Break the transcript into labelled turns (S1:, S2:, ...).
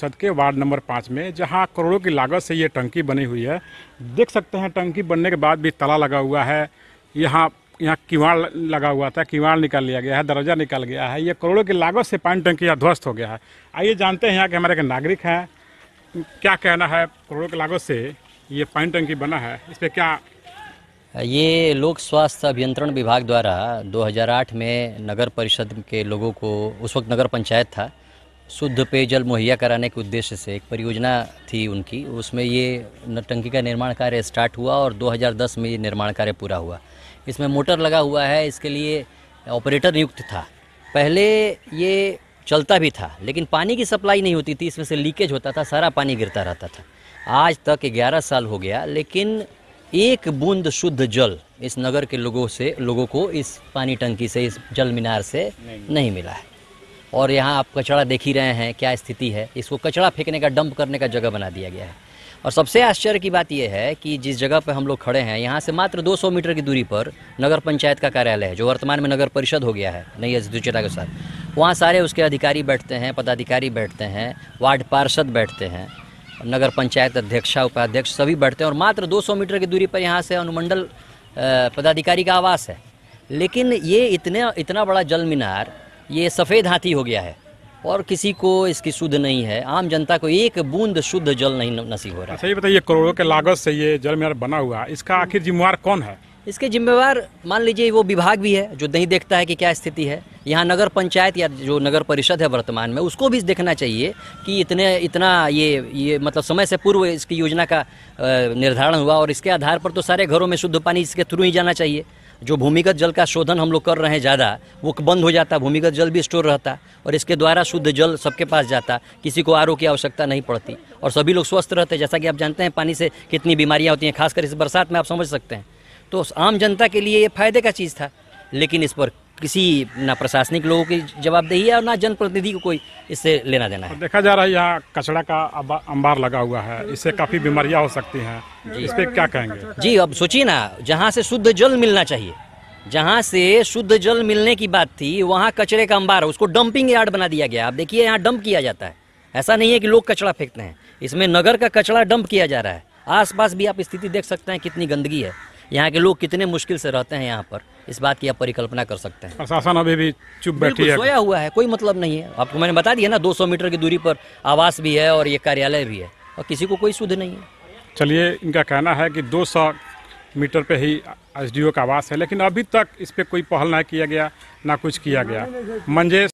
S1: छत के ward number पाँच में जहां करोड़ों की लागत से ये टंकी बनी हुई है देख सकते हैं टंकी बनने के बाद भी ताला लगा हुआ है यहाँ यहाँ किवाड़ लगा हुआ था किवाड़ निकाल लिया गया है दरवाजा निकाल गया है ये करोड़ों की लागत से पानी टंकी यहाँ ध्वस्त हो गया है आइए जानते हैं यहाँ के हमारे के नागरिक हैं क्या कहना है करोड़ों की लागत से ये पानी टंकी बना है इस पर
S2: क्या ये लोक स्वास्थ्य अभियंत्रण विभाग द्वारा 2008 में नगर परिषद के लोगों को उस वक्त नगर पंचायत था शुद्ध पेयजल मुहैया कराने के उद्देश्य से एक परियोजना थी उनकी उसमें ये टंकी का निर्माण कार्य स्टार्ट हुआ और 2010 में ये निर्माण कार्य पूरा हुआ इसमें मोटर लगा हुआ है इसके लिए ऑपरेटर नियुक्त था पहले ये चलता भी था लेकिन पानी की सप्लाई नहीं होती थी इसमें से लीकेज होता था सारा पानी गिरता रहता था आज तक ग्यारह साल हो गया लेकिन एक बूंद शुद्ध जल इस नगर के लोगों से लोगों को इस पानी टंकी से इस जल मीनार से नहीं, नहीं मिला है और यहाँ आप कचड़ा देख ही रहे हैं क्या स्थिति है इसको कचड़ा फेंकने का डंप करने का जगह बना दिया गया है और सबसे आश्चर्य की बात यह है कि जिस जगह पर हम लोग खड़े हैं यहाँ से मात्र 200 मीटर की दूरी पर नगर पंचायत का कार्यालय है जो वर्तमान में नगर परिषद हो गया है नई अध्यक्षता के साथ वहाँ सारे उसके अधिकारी बैठते हैं पदाधिकारी बैठते हैं वार्ड पार्षद बैठते हैं नगर पंचायत अध्यक्षा उपाध्यक्ष सभी बैठते हैं और मात्र दो मीटर की दूरी पर यहाँ से अनुमंडल पदाधिकारी का आवास है लेकिन ये इतने इतना बड़ा जल मीनार ये सफ़ेद हाथी हो गया है और किसी को इसकी शुद्ध नहीं है आम जनता को एक बूंद शुद्ध जल नहीं नसीब हो रहा अच्छा,
S1: है सही बताइए करोड़ों के लागत से ये जल मेरा बना हुआ है
S2: इसका आखिर जिम्मेवार कौन है इसके जिम्मेवार मान लीजिए वो विभाग भी है जो नहीं देखता है कि क्या स्थिति है यहाँ नगर पंचायत या जो नगर परिषद है वर्तमान में उसको भी देखना चाहिए कि इतने इतना ये ये मतलब समय से पूर्व इसकी योजना का निर्धारण हुआ और इसके आधार पर तो सारे घरों में शुद्ध पानी इसके थ्रू ही जाना चाहिए जो भूमिगत जल का शोधन हम लोग कर रहे हैं ज़्यादा वो बंद हो जाता भूमिगत जल भी स्टोर रहता और इसके द्वारा शुद्ध जल सबके पास जाता किसी को आर की आवश्यकता नहीं पड़ती और सभी लोग स्वस्थ रहते जैसा कि आप जानते हैं पानी से कितनी बीमारियाँ होती हैं खासकर इस बरसात में आप समझ सकते हैं तो आम जनता के लिए ये फायदे का चीज़ था लेकिन इस पर किसी ना प्रशासनिक लोगों की जवाबदेही है और ना जनप्रतिनिधि को कोई इससे लेना देना है देखा जा रहा है यहाँ
S1: कचरा का अंबार लगा हुआ है इससे काफ़ी बीमारियाँ हो सकती हैं इस पर क्या कहेंगे जी
S2: अब सोचिए ना जहाँ से शुद्ध जल मिलना चाहिए जहाँ से शुद्ध जल मिलने की बात थी वहाँ कचरे का अंबार उसको डंपिंग यार्ड बना दिया गया आप देखिए यहाँ डंप किया जाता है ऐसा नहीं है कि लोग कचरा फेंकते हैं इसमें नगर का कचरा डंप किया जा रहा है आसपास भी आप स्थिति देख सकते हैं कितनी गंदगी है यहाँ के लोग कितने मुश्किल से रहते हैं यहाँ पर इस बात की आप परिकल्पना कर सकते हैं प्रशासन अभी भी चुप बैठी है सोया हुआ है कोई मतलब नहीं है आपको मैंने बता दिया ना 200 मीटर की दूरी पर आवास भी है और ये कार्यालय भी है और किसी को कोई सुध नहीं है चलिए इनका कहना है कि 200
S1: मीटर पे ही एस का आवास है लेकिन अभी तक इस पर कोई पहल ना किया गया ना कुछ किया गया मंजेश